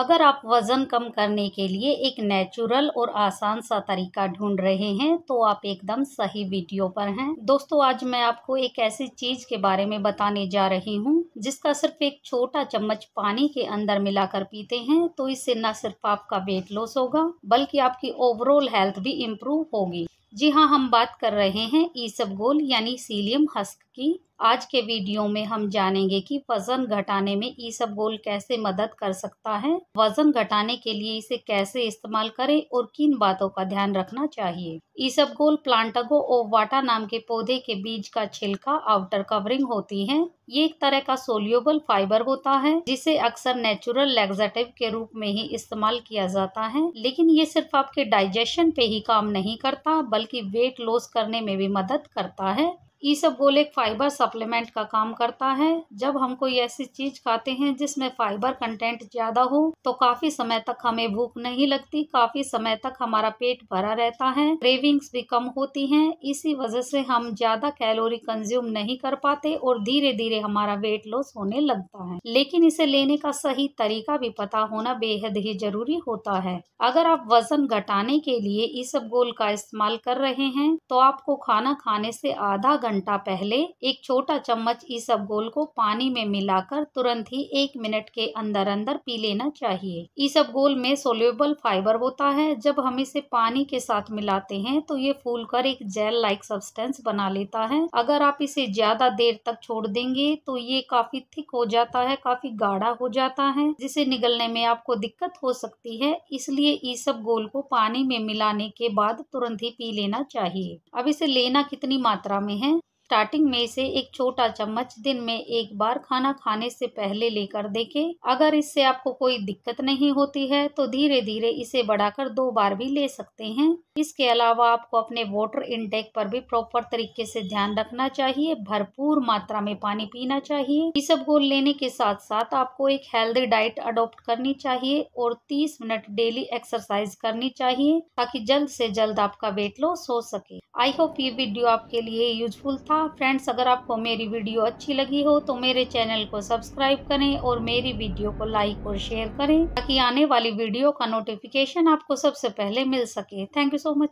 अगर आप वज़न कम करने के लिए एक नेचुरल और आसान सा तरीका ढूंढ रहे हैं तो आप एकदम सही वीडियो पर हैं दोस्तों आज मैं आपको एक ऐसी चीज़ के बारे में बताने जा रही हूँ जिसका सिर्फ एक छोटा चम्मच पानी के अंदर मिलाकर पीते हैं तो इससे न सिर्फ आपका वेट लॉस होगा बल्कि आपकी ओवरऑल हेल्थ भी इम्प्रूव होगी जी हाँ हम बात कर रहे हैं ईसब गोल यानी सीलियम हस्क की आज के वीडियो में हम जानेंगे कि वजन घटाने में ईसब गोल कैसे मदद कर सकता है वजन घटाने के लिए इसे कैसे इस्तेमाल करें और किन बातों का ध्यान रखना चाहिए ईसब गोल प्लांटगो और वाटा नाम के पौधे के बीज का छिलका आउटर कवरिंग होती है ये एक तरह का सोल्यूबल फाइबर होता है जिसे अक्सर नेचुरल लेग्जेटिव के रूप में ही इस्तेमाल किया जाता है लेकिन ये सिर्फ आपके डाइजेशन पे ही काम नहीं करता बल्कि बल्कि वेट लॉस करने में भी मदद करता है एक फाइबर सप्लीमेंट का काम करता है जब हम कोई ऐसी चीज खाते हैं जिसमें फाइबर कंटेंट ज़्यादा हो तो काफ़ी समय तक हमें भूख नहीं लगती काफ़ी समय तक हमारा पेट भरा रहता है क्रेविंग्स भी कम होती हैं इसी वजह से हम ज़्यादा कैलोरी कंज्यूम नहीं कर पाते और धीरे धीरे हमारा वेट लॉस होने लगता है लेकिन इसे लेने का सही तरीका भी पता होना बेहद ही जरूरी होता है अगर आप वजन घटाने के लिए ईसबगोल का इस्तेमाल कर रहे हैं तो आपको खाना खाने से आधा घंटा घंटा पहले एक छोटा चम्मच इस गोल को पानी में मिलाकर तुरंत ही एक मिनट के अंदर अंदर पी लेना चाहिए इस गोल में सोल्यूबल फाइबर होता है जब हम इसे पानी के साथ मिलाते हैं तो ये फूल कर एक जेल लाइक सब्सटेंस बना लेता है अगर आप इसे ज्यादा देर तक छोड़ देंगे तो ये काफी थिक हो जाता है काफी गाढ़ा हो जाता है जिसे निगलने में आपको दिक्कत हो सकती है इसलिए इस गोल को पानी में मिलाने के बाद तुरंत ही पी लेना चाहिए अब इसे लेना कितनी मात्रा में है स्टार्टिंग में इसे एक छोटा चम्मच दिन में एक बार खाना खाने से पहले लेकर देखें अगर इससे आपको कोई दिक्कत नहीं होती है तो धीरे धीरे इसे बढ़ाकर दो बार भी ले सकते हैं इसके अलावा आपको अपने वाटर इनटेक पर भी प्रॉपर तरीके से ध्यान रखना चाहिए भरपूर मात्रा में पानी पीना चाहिए इस सब गोल लेने के साथ साथ आपको एक हेल्दी डाइट अडोप्ट करनी चाहिए और तीस मिनट डेली एक्सरसाइज करनी चाहिए ताकि जल्द ऐसी जल्द आपका वेट लॉस हो सके आई होप ये वीडियो आपके लिए यूजफुल था फ्रेंड्स अगर आपको मेरी वीडियो अच्छी लगी हो तो मेरे चैनल को सब्सक्राइब करें और मेरी वीडियो को लाइक और शेयर करें ताकि आने वाली वीडियो का नोटिफिकेशन आपको सबसे पहले मिल सके थैंक यू सो मच